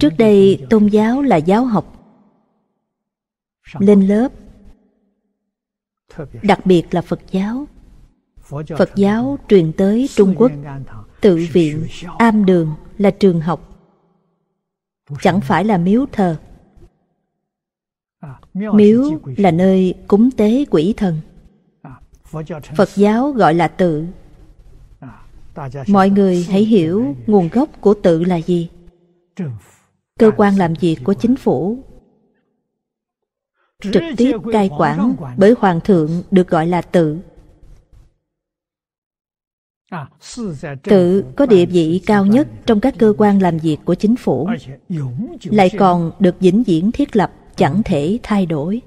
Trước đây tôn giáo là giáo học Lên lớp Đặc biệt là Phật giáo Phật giáo truyền tới Trung Quốc Tự viện, am đường là trường học Chẳng phải là miếu thờ Miếu là nơi cúng tế quỷ thần Phật giáo gọi là tự Mọi người hãy hiểu nguồn gốc của tự là gì cơ quan làm việc của chính phủ trực tiếp cai quản bởi hoàng thượng được gọi là tự à, tự có địa vị cao nhất trong các cơ quan làm việc của chính phủ lại còn được vĩnh viễn thiết lập chẳng ừ. thể thay đổi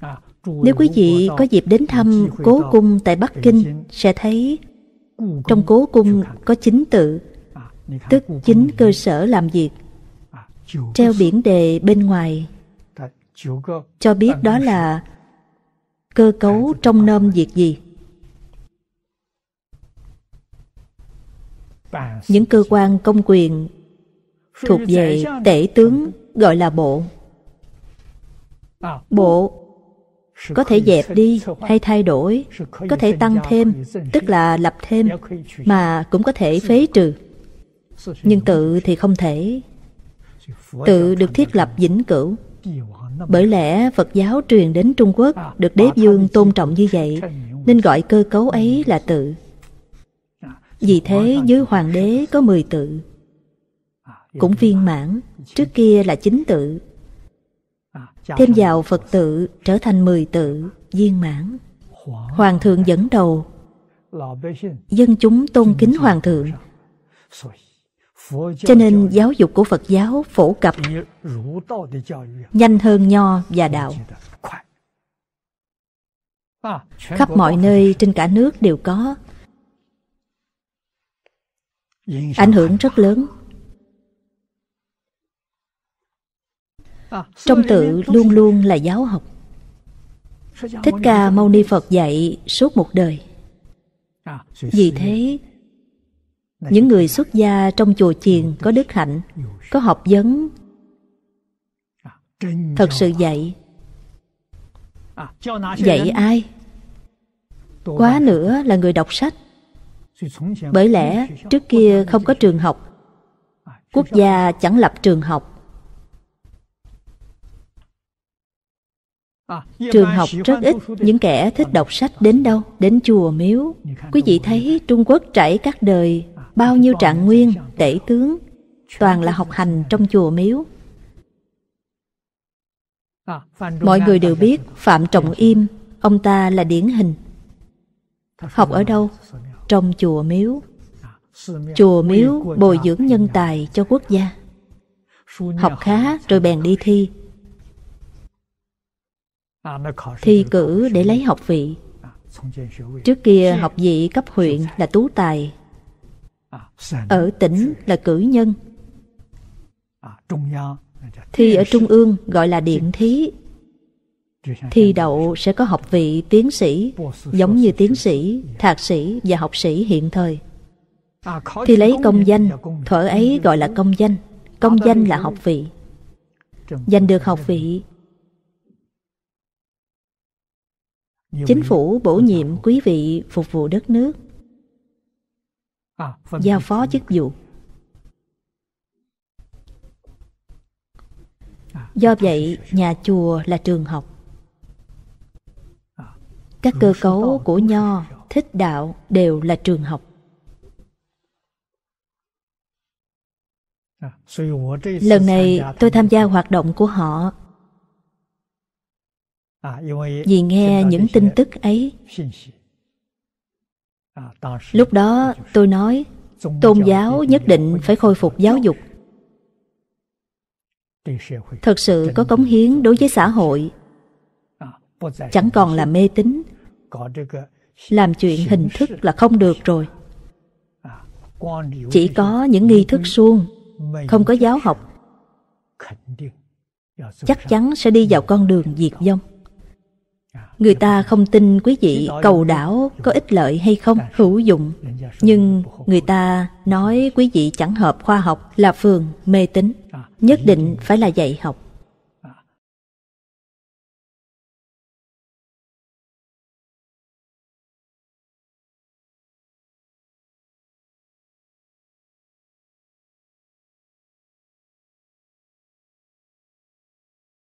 à, nếu quý vị có dịp đến thăm cố cung tại bắc kinh sẽ thấy trong cố cung có chính tự tức chính cơ sở làm việc treo biển đề bên ngoài cho biết đó là cơ cấu trong nôm việc gì những cơ quan công quyền thuộc về tể tướng gọi là bộ bộ có thể dẹp đi hay thay đổi có thể tăng thêm tức là lập thêm mà cũng có thể phế trừ nhưng tự thì không thể tự được thiết lập vĩnh cửu bởi lẽ phật giáo truyền đến trung quốc được đế vương tôn trọng như vậy nên gọi cơ cấu ấy là tự vì thế dưới hoàng đế có mười tự Cũng viên mãn Trước kia là chín tự Thêm vào Phật tự trở thành mười tự viên mãn Hoàng thượng dẫn đầu Dân chúng tôn kính hoàng thượng cho nên giáo dục của Phật giáo phổ cập nhanh hơn nho và đạo. À, Khắp mọi nơi trên cả nước đều có. Ảnh hưởng rất lớn. À, Trong tự luôn luôn là giáo học. Thích Ca Mâu Ni Phật dạy suốt một đời. À, Vì thế, những người xuất gia trong chùa chiền có đức hạnh, có học vấn, thật sự dạy. Dạy ai? Quá nữa là người đọc sách. Bởi lẽ trước kia không có trường học, quốc gia chẳng lập trường học. Trường học rất ít những kẻ thích đọc sách đến đâu, đến chùa miếu. Quý vị thấy Trung Quốc trải các đời bao nhiêu trạng nguyên, tể tướng, toàn là học hành trong chùa miếu. Mọi người đều biết Phạm Trọng Im, ông ta là điển hình. Học ở đâu? Trong chùa miếu. Chùa miếu bồi dưỡng nhân tài cho quốc gia. Học khá rồi bèn đi thi. Thi cử để lấy học vị. Trước kia học vị cấp huyện là tú tài ở tỉnh là cử nhân à, thi ở trung ương gọi là điện thí thi đậu sẽ có học vị tiến sĩ giống như tiến sĩ thạc sĩ và học sĩ hiện thời à, thi lấy công danh thuở ấy gọi là công danh công danh là học vị giành được học vị chính phủ bổ nhiệm quý vị phục vụ đất nước Ờ, giao phó chức vụ. À, Do vậy, nhà chùa là trường học. À, Các cơ cấu của nho, thích đạo đều là trường học. À, Lần này tôi tham gia hoạt động của họ vì nghe những tin tức ấy À, Lúc đó tôi nói Tôn giáo nhất định phải khôi phục giáo dục Thật sự có cống hiến đối với xã hội à, Chẳng còn là mê tín à, Làm chuyện hình thức là không được rồi Chỉ có những nghi thức suông Không có giáo học Chắc chắn sẽ đi vào con đường diệt vong Người ta không tin quý vị cầu đảo có ích lợi hay không, dạ. hữu dụng. Dạ, dạ, Nhưng người ta nói quý vị chẳng hợp khoa học là phường mê tín Nhất định phải là dạy học.